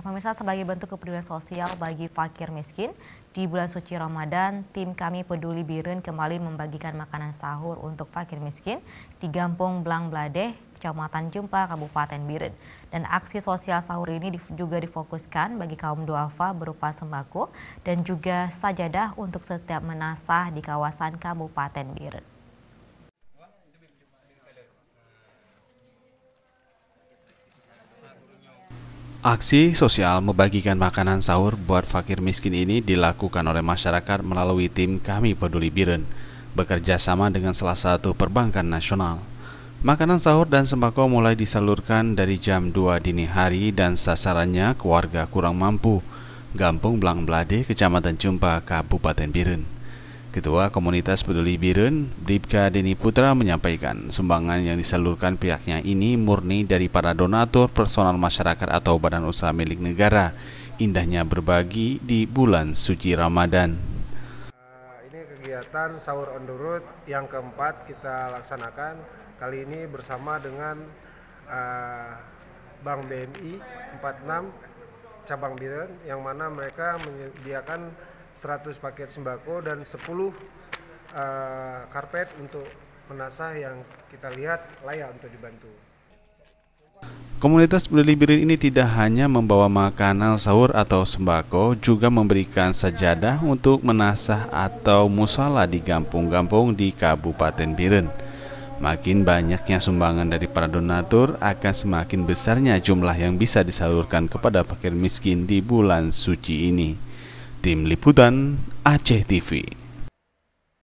Pemirsa sebagai bentuk kepedulian sosial bagi fakir miskin, di bulan suci Ramadan, tim kami Peduli Birun kembali membagikan makanan sahur untuk fakir miskin di Gampung Blang Bladeh, Kecamatan Jumpa, Kabupaten Birun. Dan aksi sosial sahur ini juga difokuskan bagi kaum duafa berupa sembako dan juga sajadah untuk setiap menasah di kawasan Kabupaten Birun. Aksi sosial membagikan makanan sahur buat fakir miskin ini dilakukan oleh masyarakat melalui tim kami peduli Biren, bekerja sama dengan salah satu perbankan nasional. Makanan sahur dan sembako mulai disalurkan dari jam 2 dini hari dan sasarannya keluarga kurang mampu, Gampung Belang Belade, Kecamatan Jumpa, Kabupaten Biren. Ketua Komunitas Peduli Birun, Bribka Deni Putra menyampaikan sumbangan yang disalurkan pihaknya ini murni dari para donatur personal masyarakat atau badan usaha milik negara. Indahnya berbagi di bulan suci Ramadan. Nah, ini kegiatan sahur on the road yang keempat kita laksanakan kali ini bersama dengan uh, Bank BNI 46 cabang Biren yang mana mereka menyediakan 100 paket sembako dan 10 uh, eh, karpet untuk menasah yang kita lihat layak untuk dibantu. Komunitas peduli birin ini tidak hanya membawa makanan sahur atau sembako, juga memberikan sajadah untuk menasah atau musala di kampung-kampung di Kabupaten Birin. Makin banyaknya sumbangan dari para donatur, akan semakin besarnya jumlah yang bisa disalurkan kepada fakir miskin di bulan suci ini. Tim Liputan Aceh TV